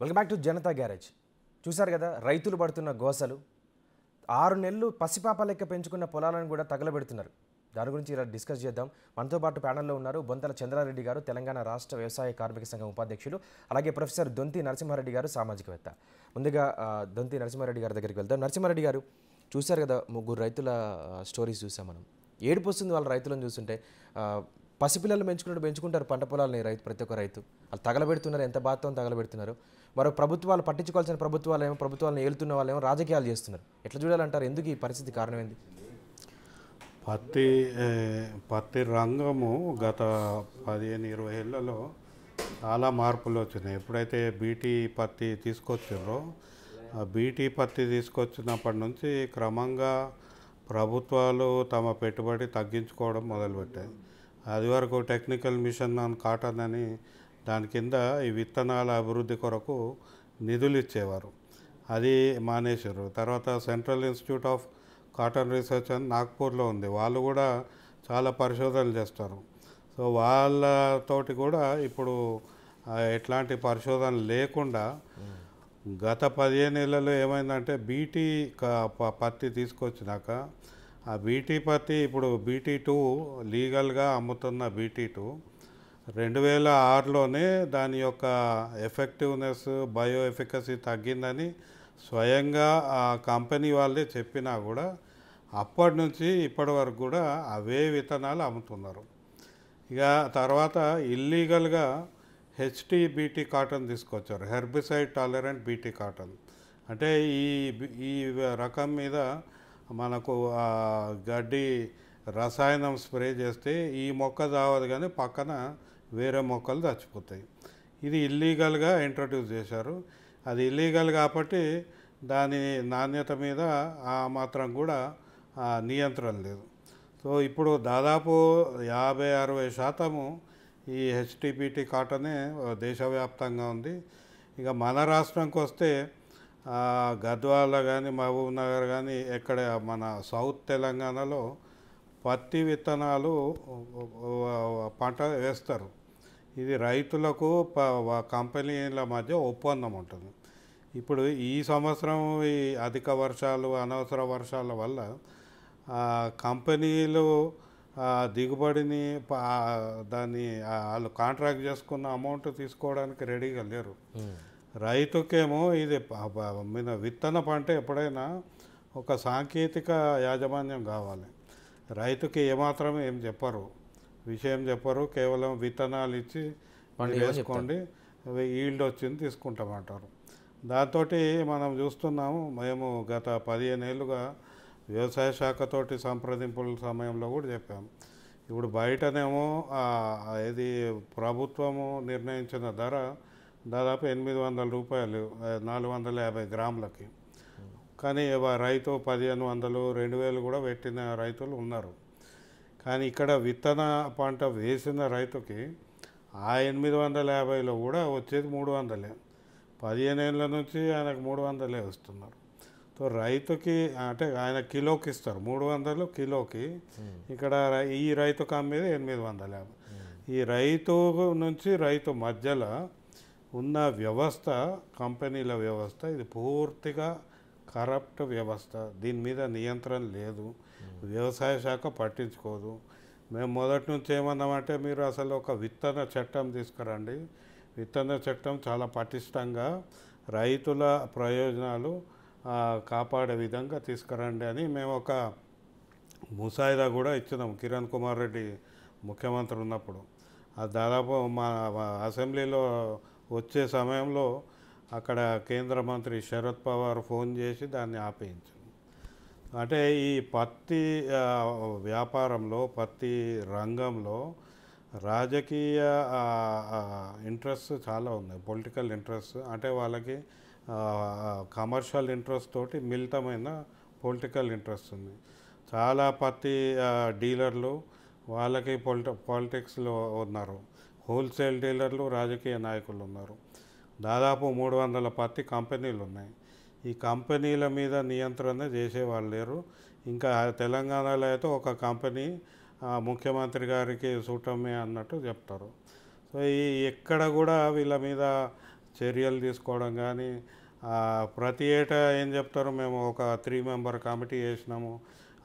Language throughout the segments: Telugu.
Welcome back to Janata garage చూశారు కదా రైతులు పడుతున్న గోసలు ఆరు నెలలు పసిపాప లెక్క పెంచుకున్న పొలాలను కూడా తగలబెడుతున్నారు దాని గురించి ఇలా డిస్కస్ చేద్దాం మనతో పాటు ప్యానల్లో ఉన్నారు బొంతల చంద్రారెడ్డి గారు తెలంగాణ రాష్ట్ర వ్యవసాయ కార్మిక సంఘం ఉపాధ్యక్షులు అలాగే ప్రొఫెసర్ దొంతి నరసింహారెడ్డి గారు సామాజికవేత్త ముందుగా దొంతి నరసింహారెడ్డి గారి దగ్గరికి వెళ్దాం నరసింహారెడ్డి గారు చూశారు కదా ముగ్గురు రైతుల స్టోరీస్ చూసాం మనం ఏడుపు వస్తుంది వాళ్ళ రైతులను చూస్తుంటే పసిపిల్లలు పెంచుకున్నట్టు పెంచుకుంటారు పంట పొలాలని రైతు ప్రతి ఒక్క రైతు వాళ్ళు తగలబెడుతున్నారు ఎంత బాధతో తగలబెడుతున్నారు మరో ప్రభుత్వాలు పట్టించుకోవాల్సిన ప్రభుత్వాలు ఏమో ప్రభుత్వాలను ఏలుతున్న వాళ్ళేమో రాజకీయాలు చేస్తున్నారు ఎట్లా చూడాలంటారు ఎందుకు ఈ పరిస్థితి కారణం ఏంది పత్తి పత్తి రంగము గత పదిహేను ఇరవై ఏళ్లలో చాలా మార్పులు వచ్చినాయి ఎప్పుడైతే బీటీ పత్తి తీసుకొచ్చారో బీటీ పత్తి తీసుకొచ్చినప్పటి నుంచి క్రమంగా ప్రభుత్వాలు తమ పెట్టుబడి తగ్గించుకోవడం మొదలుపెట్టాయి అది వరకు టెక్నికల్ మిషన్ ఆన్ కాటన్ అని దాని కింద ఈ విత్తనాల అభివృద్ధి కొరకు నిధులు ఇచ్చేవారు అది మానేశారు తర్వాత central institute of cotton research అని నాగ్పూర్లో ఉంది వాళ్ళు కూడా చాలా పరిశోధనలు చేస్తారు సో వాళ్ళతోటి కూడా ఇప్పుడు ఎట్లాంటి పరిశోధన లేకుండా గత పదిహేను నెలల్లో ఏమైందంటే బీటీ పత్తి తీసుకొచ్చినాక ఆ బీటీ పత్తి ఇప్పుడు బీటీ టూ లీగల్గా అమ్ముతున్న బీటీ టూ రెండు వేల ఆరులోనే దాని యొక్క ఎఫెక్టివ్నెస్ బయో ఎఫికసీ తగ్గిందని స్వయంగా ఆ కంపెనీ వాళ్ళే చెప్పినా కూడా అప్పటి నుంచి ఇప్పటి వరకు కూడా అవే విత్తనాలు అమ్ముతున్నారు ఇక తర్వాత ఇల్లీగల్గా హెచ్టీ బీటీ కాటన్ తీసుకొచ్చారు హెర్బిసైడ్ టాలరెంట్ బీటీ కాటన్ అంటే ఈ ఈ రకం మీద మనకు గడ్డి రసాయనం స్ప్రే చేస్తే ఈ మొక్క చావదు కానీ పక్కన వేరే మొక్కలు చచ్చిపోతాయి ఇది ఇల్లీగల్గా ఇంట్రడ్యూస్ చేశారు అది ఇల్లీగల్ కాబట్టి దాని నాణ్యత మీద ఆ మాత్రం కూడా నియంత్రణ లేదు సో ఇప్పుడు దాదాపు యాభై అరవై శాతము ఈ హెచ్టిపిటి కాటనే దేశవ్యాప్తంగా ఉంది ఇక మన రాష్ట్రంకి వస్తే గద్వాల కానీ మహబూబ్ నగర్ కానీ ఎక్కడ మన సౌత్ తెలంగాణలో పత్తి విత్తనాలు పంట వేస్తారు ఇది రైతులకు కంపెనీల మధ్య ఒప్పందం ఉంటుంది ఇప్పుడు ఈ సంవత్సరం ఈ అధిక వర్షాలు అనవసర వర్షాల వల్ల కంపెనీలు దిగుబడిని దాన్ని వాళ్ళు కాంట్రాక్ట్ చేసుకున్న అమౌంట్ తీసుకోవడానికి రెడీగా లేరు రైతుకేమో ఇది మీద విత్తన పంట ఎప్పుడైనా ఒక సాంకేతిక యాజమాన్యం కావాలి రైతుకి ఏమాత్రమే ఏం చెప్పరు విషయం చెప్పరు కేవలం విత్తనాలు ఇచ్చి వేసుకోండి ఈల్డ్ వచ్చింది తీసుకుంటామంటారు దాంతో మనం చూస్తున్నాము మేము గత పదిహేను ఏళ్ళుగా వ్యవసాయ శాఖతోటి సంప్రదింపుల సమయంలో కూడా చెప్పాము ఇప్పుడు బయటనేమో ఇది ప్రభుత్వము నిర్ణయించిన ధర దాదాపు ఎనిమిది వందల రూపాయలు నాలుగు వందల యాభై గ్రాములకి కానీ రైతు పదిహేను వందలు రెండు వేలు కూడా పెట్టిన రైతులు ఉన్నారు కానీ ఇక్కడ విత్తన పంట వేసిన రైతుకి ఆ ఎనిమిది వందల యాభైలో కూడా వచ్చేది మూడు వందలే పదిహేను ఏళ్ళ నుంచి ఆయనకు మూడు వందలే వస్తున్నారు సో రైతుకి అంటే ఆయన కిలోకి ఇస్తారు మూడు వందలు కిలోకి hmm. ఇక్కడ ఈ రైతుకు అమ్మేది ఎనిమిది వందల యాభై hmm. ఈ రైతు నుంచి రైతు మధ్యలో ఉన్న వ్యవస్థ కంపెనీల వ్యవస్థ ఇది పూర్తిగా కరప్ట్ వ్యవస్థ దీని మీద నియంత్రణ లేదు వ్యవసాయ శాఖ పట్టించుకోదు మేము మొదటి నుంచి ఏమన్నామంటే మీరు అసలు ఒక విత్తన చట్టం తీసుకురండి విత్తన చట్టం చాలా పటిష్టంగా రైతుల ప్రయోజనాలు కాపాడే విధంగా తీసుకురండి అని మేము ఒక ముసాయిదా కూడా ఇచ్చినాం కిరణ్ కుమార్ రెడ్డి ముఖ్యమంత్రి ఉన్నప్పుడు అది దాదాపు మా అసెంబ్లీలో వచ్చే సమయంలో అక్కడ కేంద్ర మంత్రి శరద్ పవార్ ఫోన్ చేసి దాన్ని ఆపేయించు అంటే ఈ పత్తి వ్యాపారంలో పత్తి రంగంలో రాజకీయ ఇంట్రెస్ట్ చాలా ఉంది పొలిటికల్ ఇంట్రెస్ట్ అంటే వాళ్ళకి కమర్షియల్ ఇంట్రెస్ట్ తోటి మిళితమైన పొలిటికల్ ఇంట్రెస్ట్ ఉంది చాలా పత్తి డీలర్లు వాళ్ళకి పొలిట పాలిటిక్స్లో ఉన్నారు హోల్సేల్ డీలర్లు రాజకీయ నాయకులు ఉన్నారు దాదాపు మూడు వందల పత్తి కంపెనీలు ఉన్నాయి ఈ కంపెనీల మీద నియంత్రణ చేసేవాళ్ళు లేరు ఇంకా తెలంగాణలో అయితే ఒక కంపెనీ ముఖ్యమంత్రి గారికి సూటమే అన్నట్టు చెప్తారు సో ఈ ఎక్కడ కూడా వీళ్ళ మీద చర్యలు తీసుకోవడం కానీ ప్రతి ఏటా ఏం చెప్తారు మేము ఒక త్రీ మెంబర్ కమిటీ వేసినాము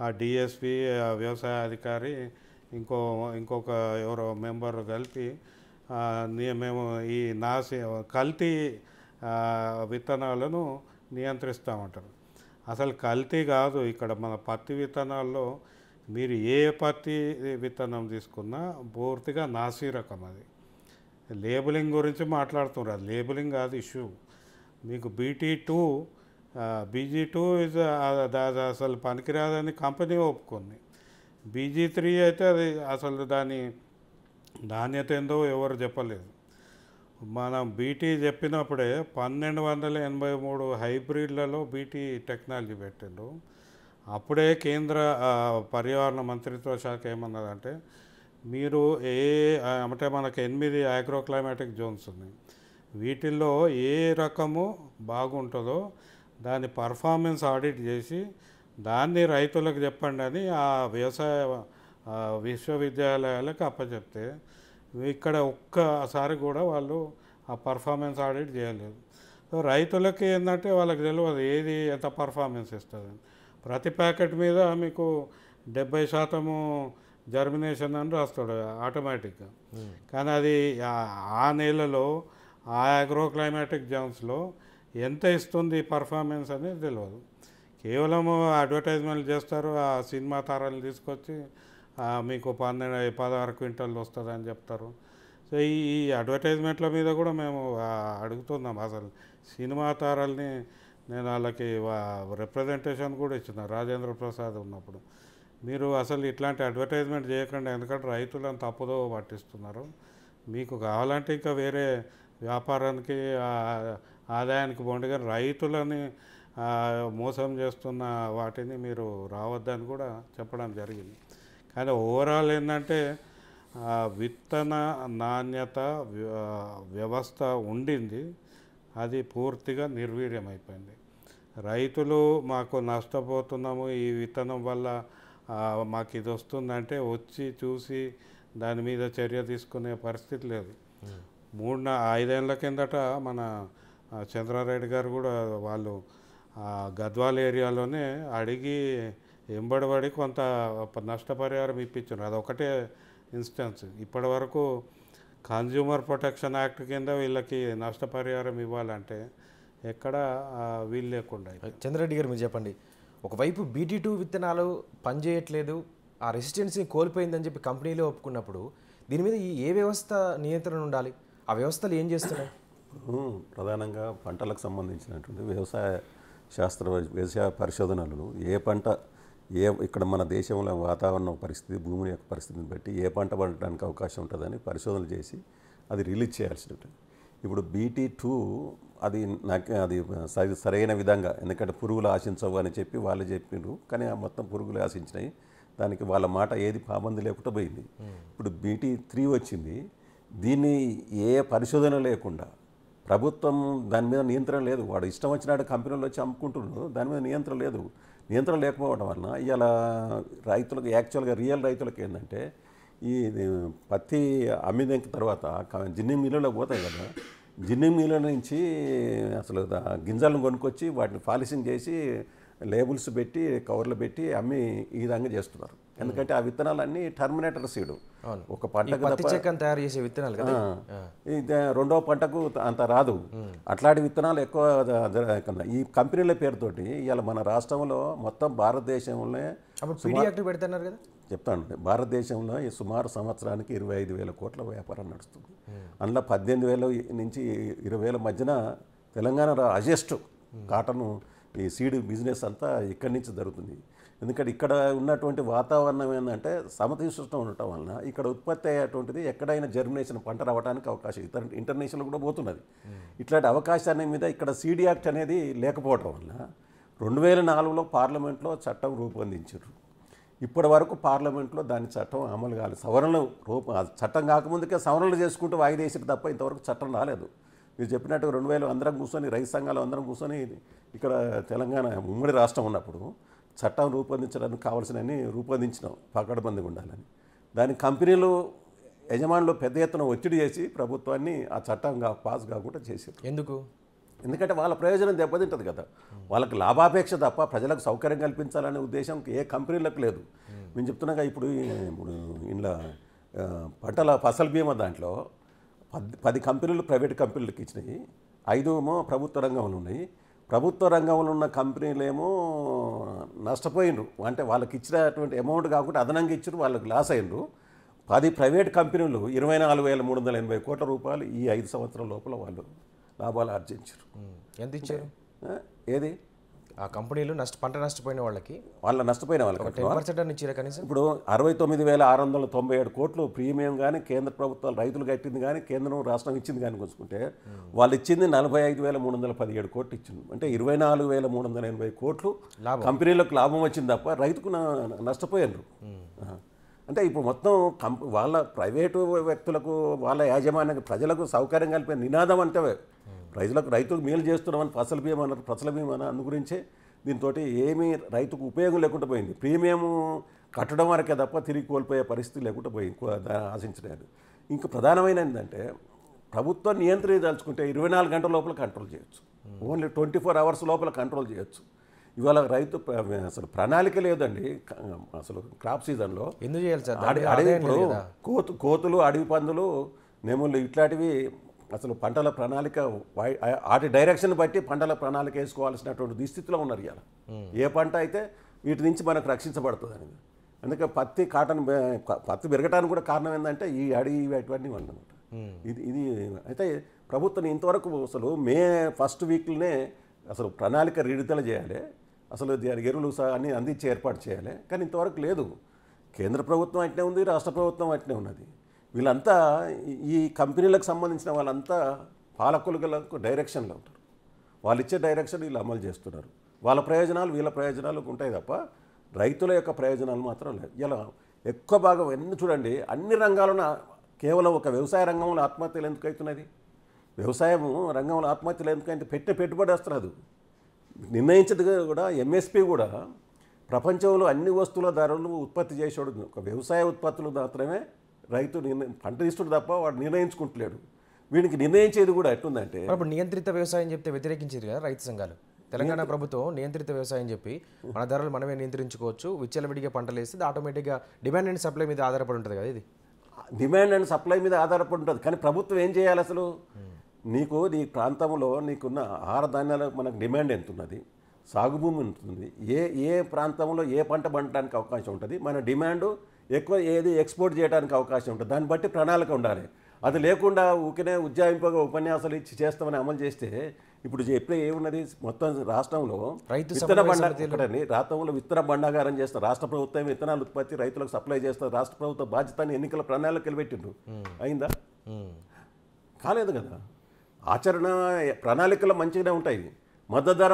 ఆ డిఎస్పి వ్యవసాయ అధికారి ఇంకో ఇంకొక ఎవరో మెంబర్ కలిపి మేము ఈ నాసి కల్తీ విత్తనాలను నియంత్రిస్తామంటారు అసలు కల్తీ కాదు ఇక్కడ మన పత్తి విత్తనాల్లో మీరు ఏ పత్తి విత్తనం తీసుకున్నా పూర్తిగా నాసీ రకం అది లేబులింగ్ గురించి మాట్లాడుతున్నారు అది లేబులింగ్ కాదు ఇష్యూ మీకు BT two BG two is అసలు పనికిరాదని కంపెనీ ఒప్పుకుంది బీజీ త్రీ అయితే అది అసలు దాని నాణ్యత ఏందో ఎవరు చెప్పలేదు మనం బీటీ చెప్పినప్పుడే పన్నెండు వందల ఎనభై మూడు హైబ్రిడ్లలో బీటీ టెక్నాలజీ పెట్టిండు అప్పుడే కేంద్ర పర్యావరణ మంత్రిత్వ శాఖ ఏమన్నదంటే మీరు ఏ అంటే మనకు ఎనిమిది ఆగ్రో క్లైమాటిక్ జోన్స్ ఉన్నాయి వీటిల్లో ఏ రకము బాగుంటుందో దాని పర్ఫార్మెన్స్ ఆడిట్ చేసి దాన్ని రైతులకు చెప్పండి అని ఆ వ్యవసాయ విశ్వవిద్యాలయాలకు అప్పచెప్తే ఇక్కడ ఒక్కసారి కూడా వాళ్ళు ఆ పర్ఫార్మెన్స్ ఆడిట్ చేయలేదు సో రైతులకి ఏంటంటే వాళ్ళకి తెలియదు ఏది ఎంత పర్ఫార్మెన్స్ ఇస్తుందని ప్రతి ప్యాకెట్ మీద మీకు డెబ్బై శాతము జర్మినేషన్ అని రాస్తాడు ఆటోమేటిక్గా hmm. కానీ అది ఆ నేలలో ఆ అగ్రో క్లైమాటిక్ జోన్స్లో ఎంత ఇస్తుంది పర్ఫార్మెన్స్ అనేది తెలియదు కేవలము అడ్వర్టైజ్మెంట్లు చేస్తారు ఆ సినిమా తారాలు తీసుకొచ్చి మీకు పన్నెండు పదహారు క్వింటల్ వస్తుందని చెప్తారు సో ఈ అడ్వర్టైజ్మెంట్ల మీద కూడా మేము అడుగుతున్నాం అసలు సినిమా తారల్ని నేను వాళ్ళకి రిప్రజెంటేషన్ కూడా ఇచ్చిన రాజేంద్ర ప్రసాద్ ఉన్నప్పుడు మీరు అసలు ఇట్లాంటి అడ్వర్టైజ్మెంట్ చేయకండి ఎందుకంటే రైతులను తప్పుదో పట్టిస్తున్నారు మీకు కావాలంటే ఇంకా వేరే వ్యాపారానికి ఆదాయానికి పోండి రైతులని మోసం చేస్తున్న వాటిని మీరు రావద్దని కూడా చెప్పడం జరిగింది కానీ ఓవరాల్ ఏంటంటే విత్తన నాణ్యత వ్యవస్థ ఉండింది అది పూర్తిగా నిర్వీర్యమైపోయింది రైతులు మాకు నష్టపోతున్నాము ఈ విత్తనం వల్ల మాకు ఇది వస్తుందంటే వచ్చి చూసి దాని మీద చర్య తీసుకునే పరిస్థితి లేదు మూడు నా ఐదేళ్ల కిందట మన చంద్రారెడ్డి గారు కూడా వాళ్ళు గద్వాల్ ఏరియాలోనే అడిగి ఎంబడిబడి కొంత నష్టపరిహారం ఇప్పించారు అది ఒకటే ఇన్స్టెన్స్ ఇప్పటి వరకు కన్జ్యూమర్ ప్రొటెక్షన్ యాక్ట్ కింద వీళ్ళకి నష్టపరిహారం ఇవ్వాలంటే ఎక్కడ వీలు లేకుండా చంద్రరెడ్డి గారు మీరు చెప్పండి ఒకవైపు బీటీ టూ విత్తనాలు పనిచేయట్లేదు ఆ రెసిస్టెన్సీ కోల్పోయిందని చెప్పి కంపెనీలో ఒప్పుకున్నప్పుడు దీని మీద ఏ వ్యవస్థ నియంత్రణ ఉండాలి ఆ వ్యవస్థలు ఏం చేస్తున్నాయి ప్రధానంగా పంటలకు సంబంధించినటువంటి వ్యవసాయ శాస్త్ర వ్యవసాయ పరిశోధనలు ఏ పంట ఏ ఇక్కడ మన దేశంలో వాతావరణ పరిస్థితి భూమి యొక్క పరిస్థితిని బట్టి ఏ పంట పండడానికి అవకాశం ఉంటుందని పరిశోధనలు చేసి అది రిలీజ్ చేయాల్సి ఉంటుంది ఇప్పుడు బీటీ టూ అది నాకు అది సరైన విధంగా ఎందుకంటే పురుగులు ఆశించవు అని చెప్పి వాళ్ళు చెప్పిండ్రు కానీ ఆ మొత్తం పురుగులు ఆశించినాయి దానికి వాళ్ళ మాట ఏది పాబంది లేకుండా పోయింది ఇప్పుడు బీటీ త్రీ వచ్చింది దీన్ని ఏ పరిశోధన లేకుండా ప్రభుత్వం దాని మీద నియంత్రణ లేదు వాడు ఇష్టం వచ్చినట్టు కంపెనీలు వచ్చి అమ్ముకుంటున్నాడు దాని మీద నియంత్రణ లేదు నియంత్రణ లేకపోవడం వలన ఇలా రైతులకు యాక్చువల్గా రియల్ రైతులకు ఏంటంటే ఈ పత్తి అమ్మిన తర్వాత జిన్ని మిల్లులో పోతాయి కదా జిన్ని మిల్లుల నుంచి అసలు గింజలను కొనుక్కొచ్చి వాటిని పాలిసింగ్ చేసి లేబుల్స్ పెట్టి కవర్లు పెట్టి అమ్మి ఈ విధంగా చేస్తున్నారు ఎందుకంటే ఆ విత్తనాలన్నీ టర్మినేటర్ సీడు ఒక పంటకు తయారు చేసే విత్తనాలు కదా రెండవ పంటకు అంత రాదు అట్లాంటి విత్తనాలు ఎక్కువ ఈ కంపెనీల పేరుతోటి ఇలా మన రాష్ట్రంలో మొత్తం భారతదేశంలో పెడతారు కదా చెప్తాను భారతదేశంలో ఈ సుమారు సంవత్సరానికి ఇరవై ఐదు వేల కోట్ల వ్యాపారం నడుస్తుంది అందులో పద్దెనిమిది వేల నుంచి ఇరవై వేల మధ్యన తెలంగాణ అజెస్ట్ కాటన్ ఈ సీడ్ బిజినెస్ అంతా ఇక్కడి నుంచి జరుగుతుంది ఎందుకంటే ఇక్కడ ఉన్నటువంటి వాతావరణం ఏంటంటే సమతీశృష్టం ఉండటం వలన ఇక్కడ ఉత్పత్తి అయ్యేటువంటిది ఎక్కడైనా జర్మినేషన్ పంట రావడానికి అవకాశం ఇతర ఇంటర్నేషనల్ కూడా పోతున్నది hmm. ఇట్లాంటి అవకాశాన్ని మీద ఇక్కడ సీడీ యాక్ట్ అనేది లేకపోవటం వలన రెండు వేల నాలుగులో పార్లమెంట్లో చట్టం రూపొందించారు ఇప్పటి వరకు పార్లమెంట్లో దాని చట్టం అమలు కాలేదు సవరణలు రూప చట్టం కాకముందుకే సవరణలు చేసుకుంటూ వాయిదేశారు తప్ప ఇంతవరకు చట్టం రాలేదు మీరు చెప్పినట్టు రెండు వేలు అందరం కూర్చొని రైతు సంఘాలు అందరం కూర్చొని ఇక్కడ తెలంగాణ ఉమ్మడి రాష్ట్రం ఉన్నప్పుడు చట్టం రూపొందించడానికి కావాల్సినవి రూపొందించినాం పకడబందిగా ఉండాలని దాని కంపెనీలు యజమానులు పెద్ద ఎత్తున ఒత్తిడి చేసి ప్రభుత్వాన్ని ఆ చట్టం పాస్ కాకుండా చేశారు ఎందుకు ఎందుకంటే వాళ్ళ ప్రయోజనం దెబ్బతింటుంది కదా వాళ్ళకి లాభాపేక్ష తప్ప ప్రజలకు సౌకర్యం కల్పించాలనే ఉద్దేశం ఏ కంపెనీలకు లేదు మేము చెప్తున్నాగా ఇప్పుడు ఇప్పుడు ఇంట్లో పంటల ఫసల్ బీమా దాంట్లో పది పది కంపెనీలు ప్రైవేట్ కంపెనీలకు ఇచ్చినాయి ఐదు ప్రభుత్వ రంగంలో ఉన్నాయి ప్రభుత్వ రంగంలో ఉన్న కంపెనీలేమో నష్టపోయినరు అంటే వాళ్ళకి ఇచ్చినటువంటి అమౌంట్ కాకుండా అదనంగా ఇచ్చారు వాళ్ళకి లాస్ అయినరు పది ప్రైవేట్ కంపెనీలు ఇరవై నాలుగు వేల మూడు వందల ఎనభై కోట్ల రూపాయలు ఈ ఐదు సంవత్సరాల లోపల వాళ్ళు లాభాలు ఆర్జించారు ఎంత ఇచ్చారు ఏది ఆ కంపెనీలు నష్ట పంట నష్టపోయిన వాళ్ళకి వాళ్ళ నష్టపోయిన వాళ్ళకి కనీసం ఇప్పుడు అరవై తొమ్మిది వేల ఆరు వందల తొంభై ఏడు కోట్లు ప్రీమియం కానీ కేంద్ర ప్రభుత్వాలు రైతులు కట్టింది కానీ కేంద్రం రాష్ట్రం ఇచ్చింది కానీ కొంచుకుంటే వాళ్ళు ఇచ్చింది నలభై ఐదు వేల మూడు వందల పదిహేడు కోట్లు ఇచ్చింది అంటే ఇరవై నాలుగు వేల మూడు వందల ఎనభై కోట్లు కంపెనీలకు లాభం వచ్చింది తప్ప రైతుకు నష్టపోయారు అంటే ఇప్పుడు మొత్తం కంప్ వాళ్ళ ప్రైవేటు వ్యక్తులకు వాళ్ళ యాజమాన్య ప్రజలకు సౌకర్యం కలిపే నినాదం అంటే రైతులకు రైతులకు మేలు చేస్తున్నామని ఫసల బీమా అన్నారు ఫసల బీమా అన్న గురించే దీంతో ఏమీ రైతుకు ఉపయోగం లేకుండా పోయింది ప్రీమియం కట్టడం వరకే తప్ప తిరిగి కోల్పోయే పరిస్థితి లేకుండా పోయింది ఆశించలేదు ఇంకా ప్రధానమైన ఏంటంటే ప్రభుత్వం దాల్చుకుంటే ఇరవై నాలుగు గంటల లోపల కంట్రోల్ చేయొచ్చు ఓన్లీ ట్వంటీ ఫోర్ అవర్స్ లోపల కంట్రోల్ చేయొచ్చు ఇవాళ రైతు అసలు ప్రణాళిక లేదండి అసలు క్రాప్ సీజన్లో ఎందుకు చేయాలి సార్ అడవి కోతు కోతులు అడవి పందులు నెమ్ములు ఇట్లాంటివి అసలు పంటల ప్రణాళిక వాటి డైరెక్షన్ బట్టి పంటల ప్రణాళిక వేసుకోవాల్సినటువంటి దుస్థితిలో ఉన్నారు ఇవాళ ఏ పంట అయితే వీటి నుంచి మనకు రక్షించబడుతుంది అనేది అందుకే పత్తి కాటన్ పత్తి పెరగటానికి కూడా కారణం ఏంటంటే ఈ అడి అటువంటి అన్నమాట ఇది ఇది అయితే ప్రభుత్వం ఇంతవరకు అసలు మే ఫస్ట్ వీక్లోనే అసలు ప్రణాళిక విడుదల చేయాలి అసలు ఎరువులు అన్ని అందించి ఏర్పాటు చేయాలి కానీ ఇంతవరకు లేదు కేంద్ర ప్రభుత్వం అట్నే ఉంది రాష్ట్ర ప్రభుత్వం అట్నే ఉన్నది వీళ్ళంతా ఈ కంపెనీలకు సంబంధించిన వాళ్ళంతా పాలకులకు డైరెక్షన్లో ఉంటారు వాళ్ళు ఇచ్చే డైరెక్షన్ వీళ్ళు అమలు చేస్తున్నారు వాళ్ళ ప్రయోజనాలు వీళ్ళ ప్రయోజనాలు ఉంటాయి తప్ప రైతుల యొక్క ప్రయోజనాలు మాత్రం లేదు ఇలా ఎక్కువ భాగం ఎన్ని చూడండి అన్ని రంగాలను కేవలం ఒక వ్యవసాయ రంగంలో ఆత్మహత్యలు ఎందుకు అవుతున్నది వ్యవసాయం రంగంలో ఆత్మహత్యలు ఎందుకంటే పెట్టే పెట్టుబడి వస్తున్నది నిర్ణయించదు కూడా ఎంఎస్పి కూడా ప్రపంచంలో అన్ని వస్తువుల ధరలు ఉత్పత్తి చేసేవాడు ఒక వ్యవసాయ ఉత్పత్తులు మాత్రమే రైతు నిర్ణయం పంట తీస్తుంటే తప్ప వాడు నిర్ణయించుకుంటలేడు వీడికి నిర్ణయించేది కూడా ఎట్టుందంటే ఇప్పుడు నియంత్రిత వ్యవసాయం చెప్తే వ్యతిరేకించారు కదా రైతు సంఘాలు తెలంగాణ ప్రభుత్వం నియంత్రిత వ్యవసాయం చెప్పి మన ధరలు మనమే నియంత్రించుకోవచ్చు విచ్చలవిడిగా పంటలు వేస్తే ఆటోమేటిక్గా డిమాండ్ అండ్ సప్లై మీద ఆధారపడి ఉంటుంది కదా ఇది డిమాండ్ అండ్ సప్లై మీద ఆధారపడి ఉంటుంది కానీ ప్రభుత్వం ఏం చేయాలి అసలు నీకు నీ ప్రాంతంలో నీకున్న ఆహార ధాన్యాల మనకు డిమాండ్ ఎంత ఉన్నది సాగు భూమి ఉంటుంది ఏ ఏ ప్రాంతంలో ఏ పంట పండటానికి అవకాశం ఉంటుంది మన డిమాండ్ ఎక్కువ ఏది ఎక్స్పోర్ట్ చేయడానికి అవకాశం ఉంటుంది దాన్ని బట్టి ప్రణాళిక ఉండాలి అది లేకుండా ఊకనే ఉజ్జాయింపుగా ఉపన్యాసాలు ఇచ్చి చేస్తామని అమలు చేస్తే ఇప్పుడు చెప్పే ఏమున్నది మొత్తం రాష్ట్రంలో విత్తన బండారండి రాష్ట్రంలో విత్తన బండాగారం చేస్తారు రాష్ట్ర ప్రభుత్వం విత్తనాలు ఉత్పత్తి రైతులకు సప్లై చేస్తారు రాష్ట్ర ప్రభుత్వ బాధ్యతని ఎన్నికల ప్రణాళికలు పెట్టిండు అయిందా కాలేదు కదా ఆచరణ ప్రణాళికలు మంచిగానే ఉంటాయి మద్దతు ధర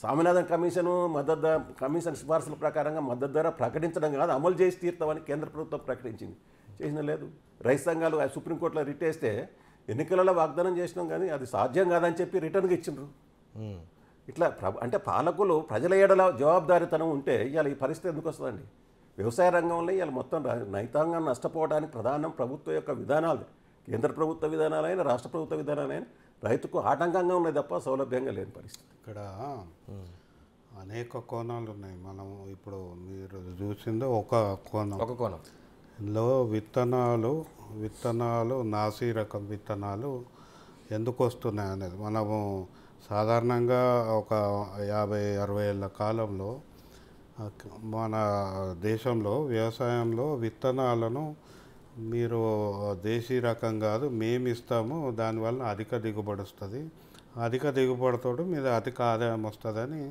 స్వామినాథన్ కమిషను మద్దతు ధర కమిషన్ సిఫార్సుల ప్రకారంగా మద్దతు ధర ప్రకటించడం కాదు అమలు చేసి తీర్థమని కేంద్ర ప్రభుత్వం ప్రకటించింది చేసిన లేదు రైతు సంఘాలు సుప్రీంకోర్టులో రిట్ వేస్తే ఎన్నికలలో వాగ్దానం చేసినాం కానీ అది సాధ్యం కాదని చెప్పి రిటర్న్కి ఇచ్చిండ్రు ఇట్లా అంటే పాలకులు ప్రజల ఏడల జవాబారితనం ఉంటే ఇవాళ ఈ పరిస్థితి ఎందుకు వస్తుందండి వ్యవసాయ రంగంలో ఇవాళ మొత్తం నైతాంగం నష్టపోవడానికి ప్రధానం ప్రభుత్వం యొక్క విధానాలు కేంద్ర ప్రభుత్వ విధానాలైన రాష్ట్ర ప్రభుత్వ విధానాలైనా రైతుకు ఆటంకంగా ఉన్నాయి తప్ప సౌలభ్యంగా లేని పరిస్థితి ఇక్కడ అనేక కోణాలు ఉన్నాయి మనం ఇప్పుడు మీరు చూసింది ఒక కోణం ఒక కోణం ఇందులో విత్తనాలు విత్తనాలు నాసి రకం విత్తనాలు ఎందుకు వస్తున్నాయి అనేది మనము సాధారణంగా ఒక యాభై అరవై ఏళ్ళ కాలంలో మన దేశంలో వ్యవసాయంలో విత్తనాలను మీరు దేశీ రకం కాదు మేము ఇస్తాము దానివల్ల అధిక దిగుబడి వస్తుంది అధిక దిగుబడితో మీద అధిక ఆదాయం వస్తుందని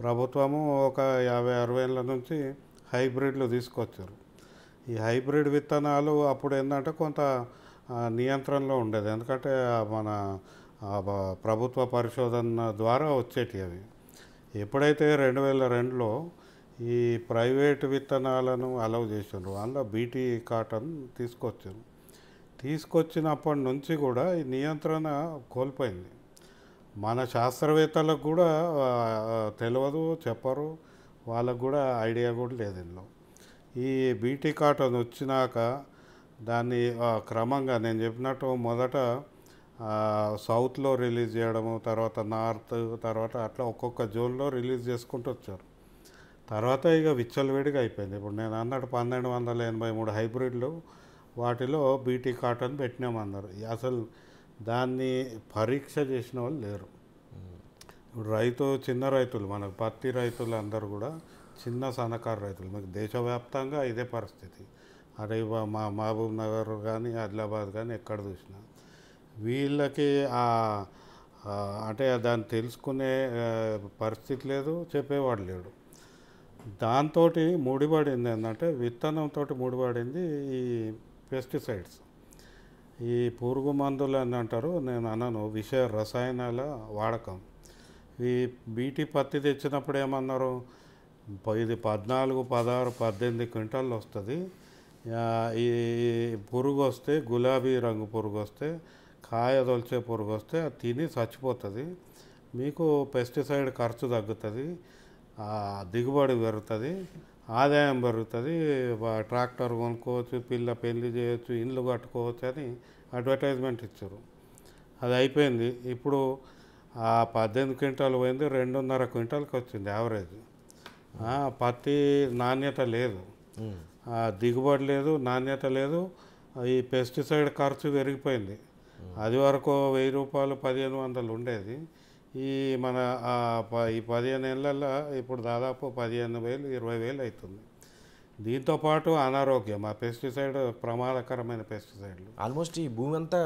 ప్రభుత్వము ఒక యాభై అరవై ఏళ్ళ నుంచి హైబ్రిడ్లు తీసుకొచ్చారు ఈ హైబ్రిడ్ విత్తనాలు అప్పుడు ఏంటంటే కొంత నియంత్రణలో ఉండేది ఎందుకంటే మన ప్రభుత్వ పరిశోధన ద్వారా వచ్చేటివి అవి ఎప్పుడైతే రెండు వేల రెండులో ఈ ప్రైవేట్ విత్తనాలను అలౌ చేసిండ్రు అందులో బీటీ కాటన్ తీసుకొచ్చారు తీసుకొచ్చినప్పటి నుంచి కూడా ఈ నియంత్రణ కోల్పోయింది మన శాస్త్రవేత్తలకు కూడా తెలియదు చెప్పరు వాళ్ళకు కూడా ఐడియా కూడా లేదు ఇందులో ఈ బీటీ కాటన్ వచ్చినాక దాన్ని క్రమంగా నేను చెప్పినట్టు మొదట సౌత్లో రిలీజ్ చేయడము తర్వాత నార్త్ తర్వాత అట్లా ఒక్కొక్క జోన్లో రిలీజ్ చేసుకుంటూ వచ్చారు తర్వాత ఇక వేడిగా అయిపోయింది ఇప్పుడు నేను అన్నట్టు పన్నెండు వందల ఎనభై మూడు హైబ్రిడ్లు వాటిలో బీటీ కాటన్ పెట్టినామన్నారు అసలు దాన్ని పరీక్ష చేసిన వాళ్ళు లేరు ఇప్పుడు రైతు చిన్న రైతులు మనకు పత్తి రైతులు అందరూ కూడా చిన్న సన్నకారు రైతులు మీకు దేశవ్యాప్తంగా ఇదే పరిస్థితి అరే మా మహబూబ్ నగర్ కానీ ఆదిలాబాద్ కానీ ఎక్కడ చూసినా వీళ్ళకి అంటే దాన్ని తెలుసుకునే పరిస్థితి లేదు చెప్పేవాడు లేడు దాంతో ముడిపడింది ఏంటంటే విత్తనంతో ముడిపడింది ఈ పెస్టిసైడ్స్ ఈ పురుగు మందులు అని అంటారు నేను అనను విష రసాయనాల వాడకం ఈ బీటీ పత్తి తెచ్చినప్పుడు ఏమన్నారు ఇది పద్నాలుగు పదహారు పద్దెనిమిది క్వింటాలు వస్తుంది ఈ పురుగు వస్తే గులాబీ రంగు పురుగు వస్తే కాయ తొలిచే పురుగు వస్తే అది తిని చచ్చిపోతుంది మీకు పెస్టిసైడ్ ఖర్చు తగ్గుతుంది దిగుబడి పెరుగుతుంది ఆదాయం పెరుగుతుంది ట్రాక్టర్ కొనుక్కోవచ్చు పిల్ల పెళ్లి చేయొచ్చు ఇండ్లు కట్టుకోవచ్చు అని అడ్వర్టైజ్మెంట్ ఇచ్చారు అది అయిపోయింది ఇప్పుడు ఆ పద్దెనిమిది క్వింటాలు పోయింది రెండున్నర క్వింటాల్కి వచ్చింది యావరేజ్ పత్తి నాణ్యత లేదు దిగుబడి లేదు నాణ్యత లేదు ఈ పెస్టిసైడ్ ఖర్చు పెరిగిపోయింది అది వరకు వెయ్యి రూపాయలు పదిహేను వందలు ఉండేది ఈ మన ఈ పదిహేను ఏళ్ళల్లో ఇప్పుడు దాదాపు పదిహేను వేలు ఇరవై వేలు అవుతుంది దీంతోపాటు అనారోగ్యం ఆ పెస్టిసైడ్ ప్రమాదకరమైన పెస్టిసైడ్లు ఆల్మోస్ట్ ఈ భూమి అంతా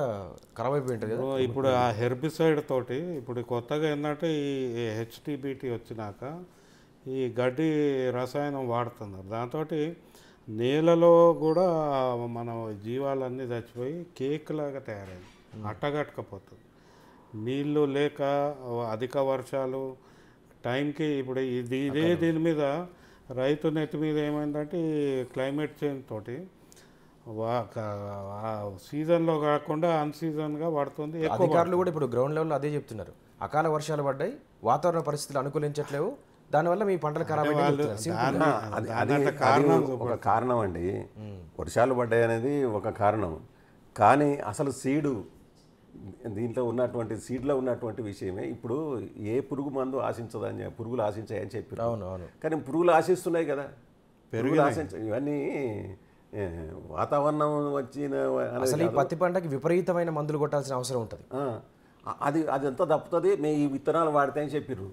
ఖరాబ్ అయిపోయింటుంది ఇప్పుడు ఆ హెర్బిసైడ్ తోటి ఇప్పుడు కొత్తగా ఏంటంటే ఈ హెచ్టిబిటీ వచ్చినాక ఈ గడ్డి రసాయనం వాడుతున్నారు దాంతో నేలలో కూడా మన జీవాలన్నీ చచ్చిపోయి కేక్ లాగా తయారైంది అట్టగట్టుకపోతుంది నీళ్ళు లేక అధిక వర్షాలు టైంకి ఇప్పుడు ఇది ఇదే దీని మీద రైతు నెత్తి మీద ఏమైందంటే క్లైమేట్ చేంజ్ తోటి సీజన్లో కాకుండా అన్ సీజన్గా పడుతుంది అధికారులు కూడా ఇప్పుడు గ్రౌండ్ లెవెల్లో అదే చెప్తున్నారు అకాల వర్షాలు పడ్డాయి వాతావరణ పరిస్థితులు అనుకూలించట్లేవు దానివల్ల మీ పంటలు ఖరాబ్ కారణం ఒక కారణం అండి వర్షాలు పడ్డాయి అనేది ఒక కారణం కానీ అసలు సీడు దీంట్లో ఉన్నటువంటి సీడ్లో ఉన్నటువంటి విషయమే ఇప్పుడు ఏ పురుగు మందు ఆశించదని పురుగులు ఆశించాయని చెప్పి అవును కానీ పురుగులు ఆశిస్తున్నాయి కదా పెరుగులు ఆశించ ఇవన్నీ వాతావరణం వచ్చిన అసలు ఈ పత్తి పంటకి విపరీతమైన మందులు కొట్టాల్సిన అవసరం ఉంటుంది అది అది ఎంత తప్పుతుంది మేము ఈ విత్తనాలు వాడితే అని చెప్పిర్రు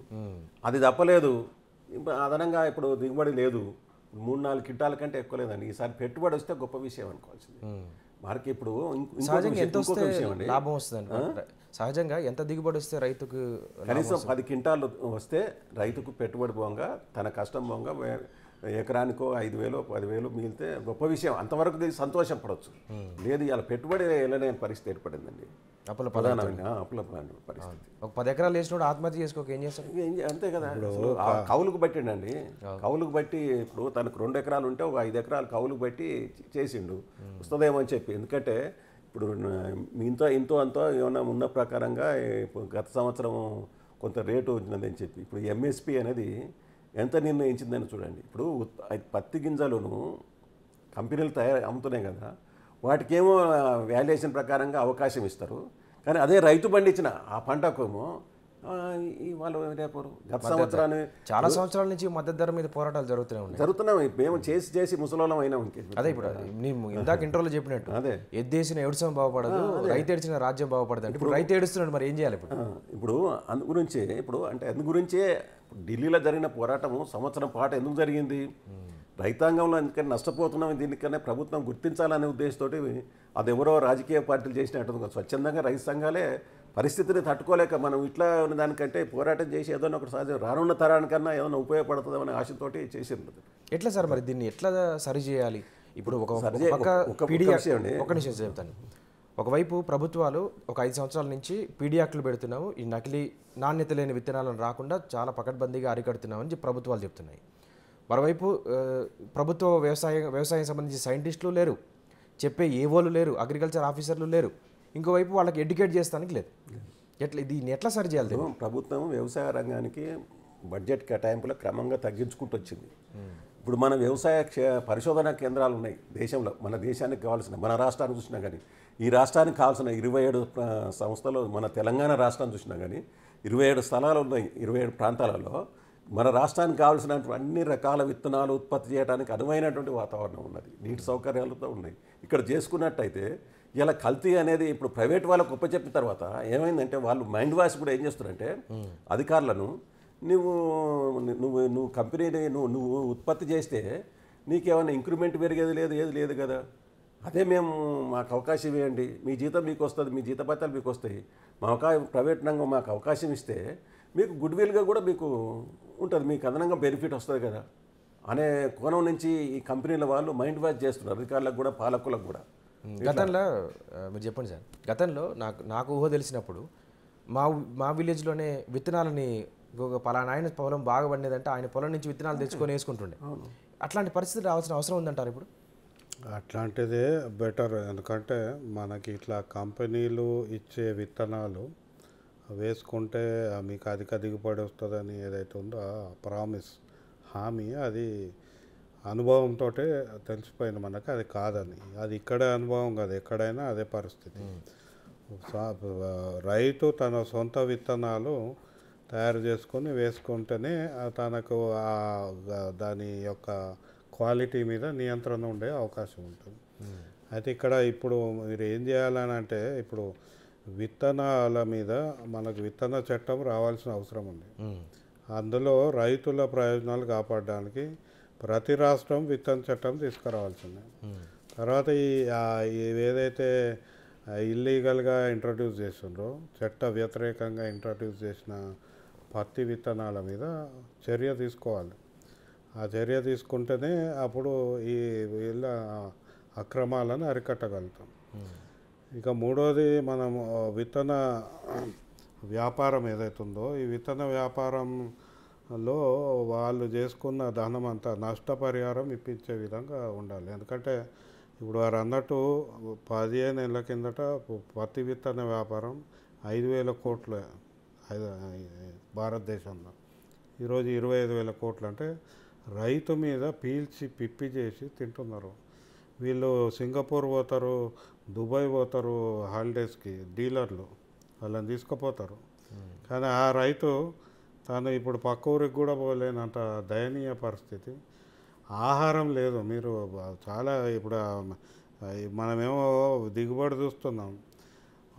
అది తప్పలేదు అదనంగా ఇప్పుడు దిగుబడి లేదు మూడు నాలుగు కిట్టాల కంటే ఎక్కువ లేదండి ఈసారి పెట్టుబడి వస్తే గొప్ప విషయం అనుకోవాల్సింది మనకి ఇప్పుడు సహజంగా ఎంత వస్తే లాభం వస్తుందండి సహజంగా ఎంత దిగుబడి వస్తే రైతుకు కనీసం పది క్వింటాలు వస్తే రైతుకు పెట్టుబడి పోగా తన కష్టం పోగా ఎకరానికో ఐదు వేలు పదివేలు మిగిలితే గొప్ప విషయం అంతవరకు తెలిసి సంతోషం పడవచ్చు లేదు ఇలా పెట్టుబడి వెళ్ళలేని పరిస్థితి ఏర్పడిందండి అప్పుల అప్పుల పరిస్థితి ఒక పది ఎకరాలు వేసినప్పుడు ఆత్మహత్య చేసుకోక ఏం చేస్తాడు అంతే కదా కౌలుకు అండి కౌలుకు బట్టి ఇప్పుడు తనకు రెండు ఎకరాలు ఉంటే ఒక ఐదు ఎకరాలు కౌలుకు బట్టి చేసిండు వస్తుందేమో అని చెప్పి ఎందుకంటే ఇప్పుడు ఇంతో ఇంతో అంతో ఏమైనా ఉన్న ప్రకారంగా గత సంవత్సరం కొంత రేటు వచ్చినదని చెప్పి ఇప్పుడు ఎంఎస్పి అనేది ఎంత నిర్ణయించిందని చూడండి ఇప్పుడు పత్తి గింజలను కంపెనీలు తయారు అమ్ముతున్నాయి కదా వాటికేమో వాల్యుయేషన్ ప్రకారంగా అవకాశం ఇస్తారు కానీ అదే రైతు పండించిన ఆ పంటకేమో వాళ్ళు రేపు గత సంవత్సరాన్ని చాలా సంవత్సరాల నుంచి మద్దతు ధర మీద పోరాటాలు జరుగుతూనే ఉన్నాయి జరుగుతున్నాయి మేము చేసి చేసి ముసలోళం అయినా అదే ఇప్పుడు నేను ఇందాక ఇంటర్లో చెప్పినట్టు అదే ఎద్దేసిన ఎడుసం బాగుపడదు రైతు ఏడిచిన రాజ్యం బాగుపడదు అంటే ఇప్పుడు రైతు ఏడుస్తున్నాడు మరి ఏం చేయాలి ఇప్పుడు ఇప్పుడు అందు గురించే ఇప్పుడు అంటే అందు గురించే ఢిల్లీలో జరిగిన పోరాటం సంవత్సరం పాటు ఎందుకు జరిగింది రైతాంగంలో ఎందుకంటే నష్టపోతున్నాం దీనికన్నా ప్రభుత్వం గుర్తించాలనే ఉద్దేశంతో అది ఎవరో రాజకీయ పార్టీలు చేసినట్టు స్వచ్ఛందంగా రైతు సంఘాలే పరిస్థితిని తట్టుకోలేక మనం ఇట్లా ఉన్న దానికంటే పోరాటం చేసి ఏదైనా ఒకటి సహజం రానున్న తరానికన్నా ఏదైనా ఉపయోగపడుతుందనే ఆశతో చేసింది ఎట్లా సార్ మరి దీన్ని ఎట్లా సరి చేయాలి ఇప్పుడు ఒక ఒక నిమిషం చెప్తాను ఒకవైపు ప్రభుత్వాలు ఒక ఐదు సంవత్సరాల నుంచి పీడియాక్లు పెడుతున్నాము ఈ నకిలీ నాణ్యత లేని విత్తనాలను రాకుండా చాలా పకడ్బందీగా అరికడుతున్నామని ప్రభుత్వాలు చెప్తున్నాయి మరోవైపు ప్రభుత్వ వ్యవసాయ వ్యవసాయం సంబంధించి సైంటిస్టులు లేరు చెప్పే ఏవోలు లేరు అగ్రికల్చర్ ఆఫీసర్లు లేరు ఇంకోవైపు వాళ్ళకి ఎడ్యుకేట్ చేస్తానికి లేదు ఎట్లా దీన్ని ఎట్లా సరి చేయాలి ప్రభుత్వం వ్యవసాయ రంగానికి బడ్జెట్ కేటాయింపులో క్రమంగా తగ్గించుకుంటూ వచ్చింది ఇప్పుడు మన వ్యవసాయ పరిశోధనా కేంద్రాలు ఉన్నాయి దేశంలో మన దేశానికి కావాల్సిన మన రాష్ట్రాన్ని చూసినా కానీ ఈ రాష్ట్రానికి కావాల్సిన ఇరవై ఏడు సంస్థలు మన తెలంగాణ రాష్ట్రాన్ని చూసినా కానీ ఇరవై ఏడు స్థలాలు ఉన్నాయి ఇరవై ఏడు ప్రాంతాలలో మన రాష్ట్రానికి కావాల్సినటువంటి అన్ని రకాల విత్తనాలు ఉత్పత్తి చేయడానికి అనువైనటువంటి వాతావరణం ఉన్నది నీటి సౌకర్యాలతో ఉన్నాయి ఇక్కడ చేసుకున్నట్టయితే ఇలా కల్తీ అనేది ఇప్పుడు ప్రైవేట్ వాళ్ళకు ఉపచెప్పిన తర్వాత ఏమైందంటే వాళ్ళు మైండ్ వాష్ కూడా ఏం చేస్తారంటే అధికారులను నువ్వు నువ్వు నువ్వు కంపెనీని నువ్వు నువ్వు ఉత్పత్తి చేస్తే నీకేమైనా ఇంక్రిమెంట్ పెరిగేది లేదు ఏది లేదు కదా అదే మేము మాకు అవకాశం ఇవ్వండి మీ జీతం మీకు వస్తుంది మీ జీతపత్యాలు మీకు వస్తాయి మా అవకాశం ప్రైవేట్ రంగం మాకు అవకాశం ఇస్తే మీకు గుడ్ విల్గా కూడా మీకు ఉంటుంది మీకు అదనంగా బెనిఫిట్ వస్తుంది కదా అనే కోణం నుంచి ఈ కంపెనీల వాళ్ళు మైండ్ వాష్ చేస్తున్నారు అధికారులకు కూడా పాలకులకు కూడా గతంలో మీరు చెప్పండి సార్ గతంలో నాకు నాకు ఊహ తెలిసినప్పుడు మా మా విలేజ్లోనే విత్తనాలని పలానా ఆయన పొలం బాగా పండేదంటే ఆయన పొలం నుంచి విత్తనాలు తెచ్చుకొని వేసుకుంటుండే అట్లాంటి పరిస్థితి రావాల్సిన అవసరం ఉందంటారు ఇప్పుడు అట్లాంటిదే బెటర్ ఎందుకంటే మనకి ఇట్లా కంపెనీలు ఇచ్చే విత్తనాలు వేసుకుంటే మీకు అధిక దిగుబడి వస్తుందని ఏదైతే ఉందో ఆ ప్రామిస్ హామీ అది అనుభవంతో తెలిసిపోయింది మనకు అది కాదని అది ఇక్కడే అనుభవం కాదు ఎక్కడైనా అదే పరిస్థితి రైతు తన సొంత విత్తనాలు తయారు చేసుకొని వేసుకుంటేనే తనకు దాని యొక్క క్వాలిటీ మీద నియంత్రణ ఉండే అవకాశం ఉంటుంది అయితే ఇక్కడ ఇప్పుడు మీరు ఏం చేయాలని అంటే ఇప్పుడు విత్తనాల మీద మనకు విత్తన చట్టం రావాల్సిన అవసరం ఉంది అందులో రైతుల ప్రయోజనాలు కాపాడడానికి ప్రతి రాష్ట్రం విత్తన చట్టం తీసుకురావాల్సిందే తర్వాత ఈ ఏదైతే ఇల్లీగల్గా ఇంట్రడ్యూస్ చేస్తుండ్రో చట్ట వ్యతిరేకంగా ఇంట్రడ్యూస్ చేసిన పత్తి విత్తనాల మీద చర్య తీసుకోవాలి ఆ చర్య తీసుకుంటేనే అప్పుడు ఈ వీళ్ళ అక్రమాలను అరికట్టగలుగుతాం ఇక మూడోది మనం విత్తన వ్యాపారం ఉందో ఈ విత్తన వ్యాపారంలో వాళ్ళు చేసుకున్న ధనం అంతా నష్టపరిహారం ఇప్పించే విధంగా ఉండాలి ఎందుకంటే ఇప్పుడు వారు అన్నట్టు పదిహేను ఏళ్ళ కిందట పత్తి విత్తన వ్యాపారం ఐదు వేల కోట్లు భారతదేశంలో ఈరోజు ఇరవై ఐదు వేల కోట్లు అంటే రైతు మీద పీల్చి పిప్పి చేసి తింటున్నారు వీళ్ళు సింగపూర్ పోతారు దుబాయ్ పోతారు హాలిడేస్కి డీలర్లు వాళ్ళని తీసుకుపోతారు కానీ ఆ రైతు తను ఇప్పుడు పక్క ఊరికి కూడా పోలేనంత దయనీయ పరిస్థితి ఆహారం లేదు మీరు చాలా ఇప్పుడు మనమేమో దిగుబడి చూస్తున్నాం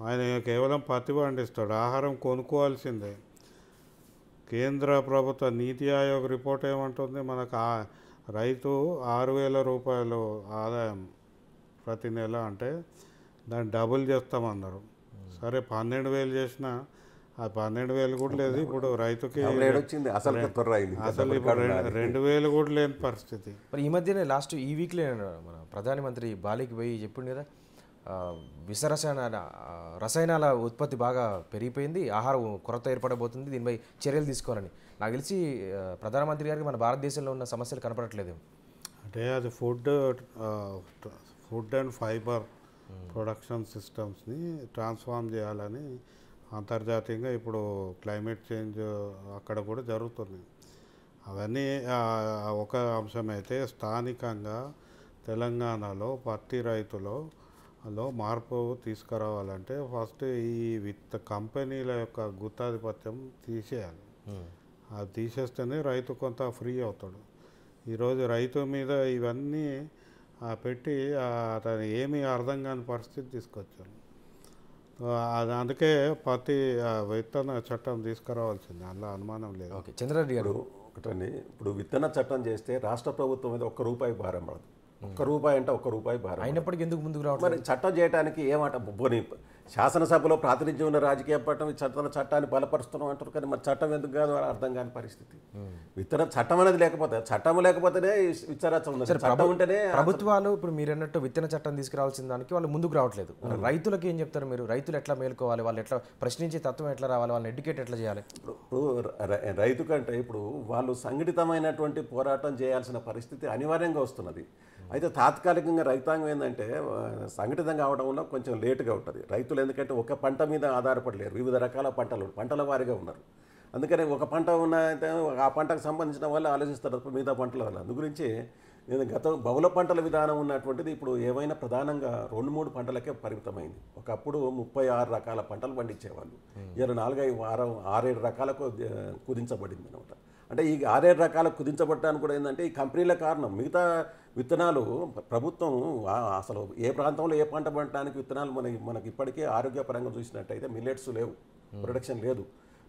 ఆయన కేవలం పత్తి పండిస్తాడు ఆహారం కొనుక్కోవాల్సిందే కేంద్ర ప్రభుత్వ నీతి ఆయోగ్ రిపోర్ట్ ఏమంటుంది మనకు రైతు ఆరు వేల రూపాయలు ఆదాయం ప్రతి నెల అంటే దాన్ని డబుల్ చేస్తాం అందరూ సరే పన్నెండు వేలు చేసినా ఆ పన్నెండు వేలు కూడా లేదు ఇప్పుడు రైతుకి అసలు అసలు ఇప్పుడు రెండు వేలు కూడా లేని పరిస్థితి మరి ఈ మధ్యనే లాస్ట్ ఈ వీక్లే మన ప్రధానమంత్రి బాలికి పోయి చెప్పిండు కదా విష రసాయనాల రసాయనాల ఉత్పత్తి బాగా పెరిగిపోయింది ఆహార కొరత ఏర్పడబోతుంది దీనిపై చర్యలు తీసుకోవాలని నాకు తెలిసి ప్రధానమంత్రి గారికి మన భారతదేశంలో ఉన్న సమస్యలు కనపడట్లేదు అంటే అది food food and fibre production సిస్టమ్స్ని ట్రాన్స్ఫార్మ్ చేయాలని అంతర్జాతీయంగా ఇప్పుడు క్లైమేట్ చేంజ్ అక్కడ కూడా జరుగుతుంది అవన్నీ ఒక అంశమైతే స్థానికంగా తెలంగాణలో పత్తి రైతులలో మార్పు తీసుకురావాలంటే ఫస్ట్ ఈ విత్ కంపెనీల యొక్క గుత్తాధిపత్యం తీసేయాలి అది తీసేస్తేనే రైతు కొంత ఫ్రీ అవుతాడు ఈరోజు రైతు మీద ఇవన్నీ ఆ పెట్టి అతను ఏమీ అర్థం కాని పరిస్థితి తీసుకొచ్చాను అది అందుకే ప్రతి విత్తన చట్టం తీసుకురావాల్సింది అందులో అనుమానం లేదు ఓకే చంద్రారెడ్డి గారు ఒకటండి ఇప్పుడు విత్తన చట్టం చేస్తే రాష్ట్ర ప్రభుత్వం మీద ఒక్క రూపాయి భారం పడదు ఒక్క రూపాయి అంటే ఒక్క రూపాయి భారం అయినప్పటికీ ఎందుకు ముందుకు రావడం మరి చట్టం చేయడానికి ఏమాట బొబ్బని శాసనసభలో ప్రాతినిధ్యం ఉన్న రాజకీయ పట్టణం చట్టం చట్టాన్ని బలపరుస్తున్నాం అంటారు కానీ మరి చట్టం ఎందుకు కాదు అర్థం కాని పరిస్థితి విత్తన చట్టం అనేది లేకపోతే చట్టం లేకపోతేనే విచారాచం చట్టం ఉంటేనే ప్రభుత్వాలు ఇప్పుడు మీరు అన్నట్టు విత్తన చట్టం తీసుకురావాల్సిన దానికి వాళ్ళు ముందుకు రావట్లేదు hmm. రైతులకు ఏం చెప్తారు మీరు రైతులు ఎట్లా మేలుకోవాలి వాళ్ళు ఎట్లా ప్రశ్నించే తత్వం ఎట్లా రావాలి వాళ్ళని ఎడ్యుకేట్ ఎట్లా చేయాలి ఇప్పుడు రైతు కంటే ఇప్పుడు వాళ్ళు సంఘటితమైనటువంటి పోరాటం చేయాల్సిన పరిస్థితి అనివార్యంగా వస్తున్నది అయితే తాత్కాలికంగా రైతాంగం ఏంటంటే సంఘటితం కావడం వల్ల కొంచెం లేటుగా ఉంటుంది రైతులు ఎందుకంటే ఒక పంట మీద ఆధారపడలేరు వివిధ రకాల పంటలు పంటల వారిగా ఉన్నారు అందుకని ఒక పంట ఉన్న ఆ పంటకు సంబంధించిన వాళ్ళు ఆలోచిస్తారు తప్ప మిగతా పంటల వల్ల అందు గురించి నేను గత బహుళ పంటల విధానం ఉన్నటువంటిది ఇప్పుడు ఏమైనా ప్రధానంగా రెండు మూడు పంటలకే పరిమితమైంది ఒకప్పుడు ముప్పై ఆరు రకాల పంటలు పండించేవాళ్ళు ఇలా నాలుగైదు వారం ఆరేడు రకాలకు కుదించబడింది అనమాట అంటే ఈ ఆరేడు రకాల కుదించబట్టడానికి కూడా ఏంటంటే ఈ కంపెనీల కారణం మిగతా విత్తనాలు ప్రభుత్వం అసలు ఏ ప్రాంతంలో ఏ పంట పండటానికి విత్తనాలు మనకి మనకి ఇప్పటికే ఆరోగ్యపరంగా చూసినట్టయితే మిల్లెట్స్ లేవు ప్రొడక్షన్ లేదు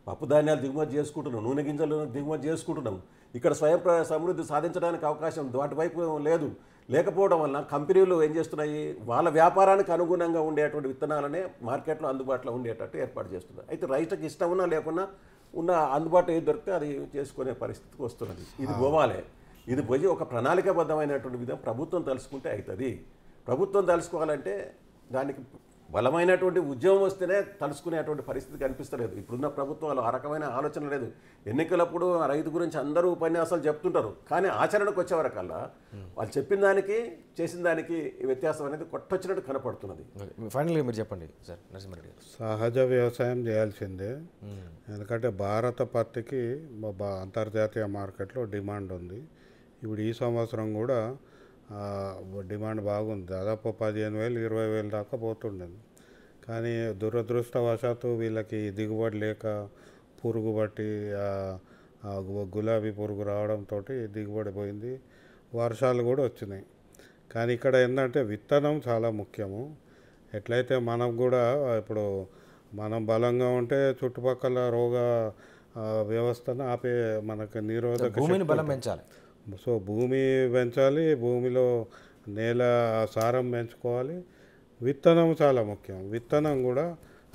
పప్పు ధాన్యాలు దిగుమతి చేసుకుంటున్నాం నూనె గింజలు దిగుమతి చేసుకుంటున్నాం ఇక్కడ స్వయం సమృద్ధి సాధించడానికి అవకాశం వాటి వైపు లేదు లేకపోవడం వల్ల కంపెనీలు ఏం చేస్తున్నాయి వాళ్ళ వ్యాపారానికి అనుగుణంగా ఉండేటువంటి విత్తనాలనే మార్కెట్లో అందుబాటులో ఉండేటట్టు ఏర్పాటు చేస్తున్నారు అయితే రైతుకి ఇష్టం ఉన్నా లేకున్నా ఉన్న అందుబాటులో ఏది దొరికితే అది చేసుకునే పరిస్థితికి వస్తున్నది ఇది గోవాలే ఇది పోయి ఒక ప్రణాళికాబద్ధమైనటువంటి విధం ప్రభుత్వం తలుసుకుంటే అవుతుంది ప్రభుత్వం తలుసుకోవాలంటే దానికి బలమైనటువంటి ఉద్యమం వస్తేనే తలుసుకునేటువంటి పరిస్థితి కనిపిస్తలేదు ఇప్పుడున్న ప్రభుత్వం ఆ రకమైన ఆలోచన లేదు ఎన్నికలప్పుడు రైతు గురించి అందరూ ఉపన్యాసాలు చెప్తుంటారు కానీ ఆచరణకు వచ్చేవరకల్లా వాళ్ళు చెప్పిన దానికి చేసిన దానికి వ్యత్యాసం అనేది కొట్టొచ్చినట్టు కనపడుతున్నది ఫైనల్గా మీరు చెప్పండి సార్ నరసింహారెడ్డి సహజ వ్యవసాయం చేయాల్సిందే ఎందుకంటే భారత పత్తికి అంతర్జాతీయ మార్కెట్లో డిమాండ్ ఉంది ఇప్పుడు ఈ సంవత్సరం కూడా డిమాండ్ బాగుంది దాదాపు పదిహేను వేలు ఇరవై వేలు దాకా పోతుండేది కానీ దురదృష్టవశాత్తు వీళ్ళకి దిగుబడి లేక పురుగు బట్టి గులాబీ పురుగు రావడంతో దిగుబడి పోయింది వర్షాలు కూడా వచ్చినాయి కానీ ఇక్కడ ఏంటంటే విత్తనం చాలా ముఖ్యము ఎట్లయితే మనం కూడా ఇప్పుడు మనం బలంగా ఉంటే చుట్టుపక్కల రోగ వ్యవస్థను ఆపే మనకు నిరోధక భూమిని బలం పెంచాలి సో భూమి పెంచాలి భూమిలో నేల సారం పెంచుకోవాలి విత్తనం చాలా ముఖ్యం విత్తనం కూడా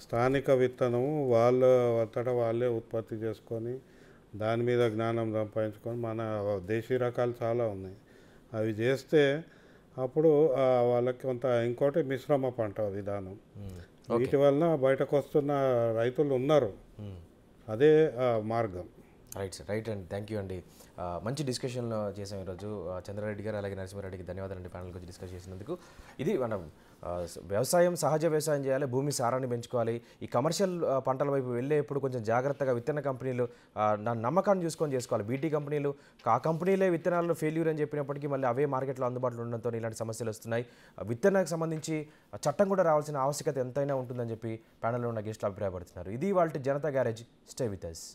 స్థానిక విత్తనము వాళ్ళ అంతట వాళ్ళే ఉత్పత్తి చేసుకొని దాని మీద జ్ఞానం సంపాదించుకొని మన దేశీ రకాలు చాలా ఉన్నాయి అవి చేస్తే అప్పుడు వాళ్ళకి కొంత ఇంకోటి మిశ్రమ పంట విధానం వీటి వలన బయటకు వస్తున్న రైతులు ఉన్నారు అదే మార్గం రైట్ సార్ రైట్ అండి థ్యాంక్ యూ అండి మంచి డిస్కషన్ చేసాం ఈరోజు చంద్రారెడ్డి గారు అలాగే నరసింహారెడ్డికి ధన్యవాదాలు అండి ప్యానల్ గురించి డిస్కస్ చేసినందుకు ఇది మనం వ్యవసాయం సహజ వ్యవసాయం చేయాలి భూమి సారాన్ని పెంచుకోవాలి ఈ కమర్షియల్ పంటల వైపు వెళ్ళేప్పుడు కొంచెం జాగ్రత్తగా విత్తన కంపెనీలు నా నమ్మకాన్ని చూసుకొని చేసుకోవాలి బీటీ కంపెనీలు ఆ కంపెనీలే విత్తనాలు ఫెయిల్యూర్ అని చెప్పినప్పటికీ మళ్ళీ అవే మార్కెట్లో అందుబాటులో ఉండడంతో ఇలాంటి సమస్యలు వస్తున్నాయి విత్తనానికి సంబంధించి చట్టం కూడా రావాల్సిన ఆవశ్యకత ఎంతైనా ఉంటుందని చెప్పి ప్యానల్లో ఉన్న గెస్ట్లు అభిప్రాయపడుతున్నారు ఇది వాళ్ళ Janata garage stay with us